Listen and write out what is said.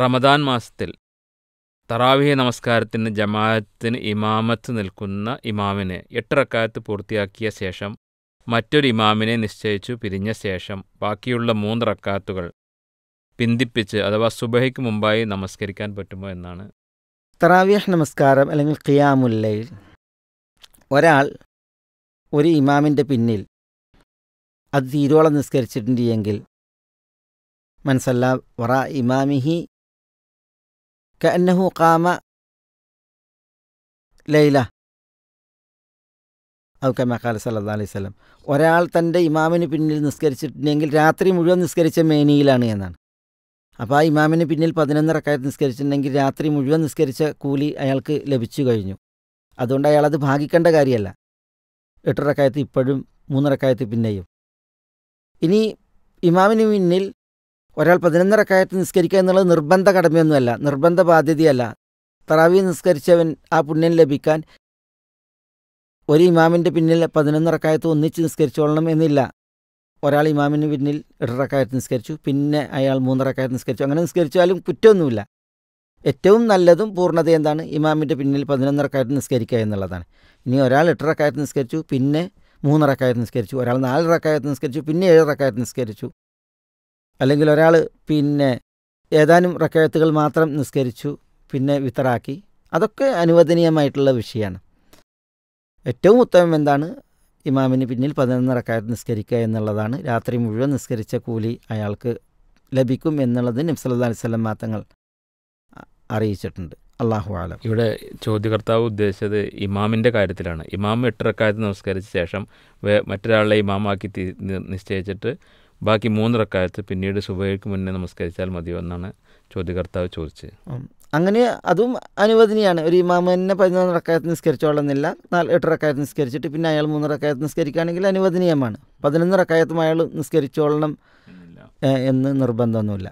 റമദാൻ മാസത്തിൽ തറാവിഹ നമസ്കാരത്തിന് ജമാഅത്തിന് ഇമാമത്ത് നിൽക്കുന്ന ഇമാമിനെ എട്ടിറക്കാത്ത് പൂർത്തിയാക്കിയ ശേഷം മറ്റൊരു ഇമാമിനെ നിശ്ചയിച്ചു പിരിഞ്ഞ ശേഷം ബാക്കിയുള്ള മൂന്ന് റക്കാത്തുകൾ പിന്തിപ്പിച്ച് അഥവാ സുബഹയ്ക്ക് മുമ്പായി നമസ്കരിക്കാൻ പറ്റുമോ എന്നാണ് തറാവിഹ് നമസ്കാരം അല്ലെങ്കിൽ ഖിയാമുല്ലൈൽ ഒരാൾ ഒരു ഇമാമിൻ്റെ പിന്നിൽ അത് തീരോളം നിസ്കരിച്ചിട്ടുണ്ട് എങ്കിൽ മനസ്സല്ല വറ ഇമാമിഹി كأنه قام ലൈല അത് കമാക്കാല സല്ലാ അലൈഹി സ്വലം ഒരാൾ തൻ്റെ ഇമാമിന് പിന്നിൽ നിസ്കരിച്ചിട്ടുണ്ടെങ്കിൽ രാത്രി മുഴുവൻ നിസ്കരിച്ച മേനിയിലാണ് എന്നാണ് അപ്പോൾ ആ ഇമാമിന് പിന്നിൽ പതിനൊന്ന് റക്കായത്ത് നിസ്കരിച്ചിട്ടുണ്ടെങ്കിൽ രാത്രി മുഴുവൻ നിസ്കരിച്ച കൂലി അയാൾക്ക് ലഭിച്ചു കഴിഞ്ഞു അതുകൊണ്ട് അയാളത് ഭാഗിക്കേണ്ട കാര്യമല്ല എട്ട് റക്കായത്ത് ഇപ്പോഴും മൂന്ന് റക്കായത്ത് പിന്നെയും ഇനി ഇമാമിന് പിന്നിൽ ഒരാൾ പതിനൊന്ന് റക്കായത്ത് നിസ്കരിക്കുക എന്നുള്ളത് നിർബന്ധ കടമയൊന്നുമല്ല നിർബന്ധ ബാധ്യതയല്ല തറാവി നിസ്കരിച്ചവൻ ആ പുണ്യം ലഭിക്കാൻ ഒരു ഇമാമിൻ്റെ പിന്നിൽ പതിനൊന്നിറക്കായത്ത് ഒന്നിച്ച് നിസ്കരിച്ചോളണം എന്നില്ല ഒരാൾ ഇമാമിൻ്റെ പിന്നിൽ എട്ടറക്കായത്ത് നിസ്കരിച്ചു പിന്നെ അയാൾ മൂന്നറക്കായത്ത് നിസ്കരിച്ചു അങ്ങനെ നിസ്കരിച്ചാലും കുറ്റമൊന്നുമില്ല ഏറ്റവും നല്ലതും പൂർണ്ണത എന്താണ് ഇമാമിൻ്റെ പിന്നിൽ പതിനൊന്നറക്കായത്ത് നിസ്കരിക്കുക എന്നുള്ളതാണ് ഇനി ഒരാൾ എട്ടറക്കായത്ത് നിസ്കരിച്ചു പിന്നെ മൂന്നറക്കായത്ത് നിസ്കരിച്ചു ഒരാൾ നാലറക്കായത്ത് നിസ്കരിച്ചു പിന്നെ ഏഴറക്കായത്ത് നിസ്കരിച്ചു അല്ലെങ്കിൽ ഒരാൾ പിന്നെ ഏതാനും റക്കയത്തുകൾ മാത്രം നിസ്കരിച്ചു പിന്നെ വിത്തറാക്കി അതൊക്കെ അനുവദനീയമായിട്ടുള്ള വിഷയമാണ് ഏറ്റവും ഉത്തമം എന്താണ് ഇമാമിന് പിന്നിൽ പതിനൊന്ന് റക്കായത്ത് നിസ്കരിക്കുക എന്നുള്ളതാണ് രാത്രി മുഴുവൻ നിസ്കരിച്ച കൂലി അയാൾക്ക് ലഭിക്കും എന്നുള്ളത് നബ്സല്ലാ അലിസ്ലം മാത്രങ്ങൾ അറിയിച്ചിട്ടുണ്ട് അള്ളാഹു ആലം ഇവിടെ ചോദ്യകർത്താവ് ഉദ്ദേശിച്ചത് ഇമാമിൻ്റെ കാര്യത്തിലാണ് ഇമാം എട്ട് റക്കായത്ത് നമസ്കരിച്ച ശേഷം മറ്റൊരാളെ ഇമാമാക്കി നിശ്ചയിച്ചിട്ട് ബാക്കി മൂന്ന് റക്കായത്ത് പിന്നീട് സുബൈക്ക് മുന്നേ നമസ്കരിച്ചാൽ മതിയോ എന്നാണ് ചോദ്യകർത്താവ് ചോദിച്ചത് അങ്ങനെ അതും അനുവദനീയാണ് ഒരു ഇമാമ തന്നെ പതിനൊന്ന് റക്കായത്ത് നിസ്കരിച്ചോളുന്നില്ല നാല് എട്ട് റക്കായത്ത് നിസ്കരിച്ചിട്ട് പിന്നെ അയാൾ മൂന്ന് റക്കായത്ത് നിസ്കരിക്കുകയാണെങ്കിൽ അനുവദനീയമാണ് പതിനൊന്ന് റക്കായത്തും അയാൾ നിസ്കരിച്ചോളണം എന്ന് നിർബന്ധമൊന്നുമില്ല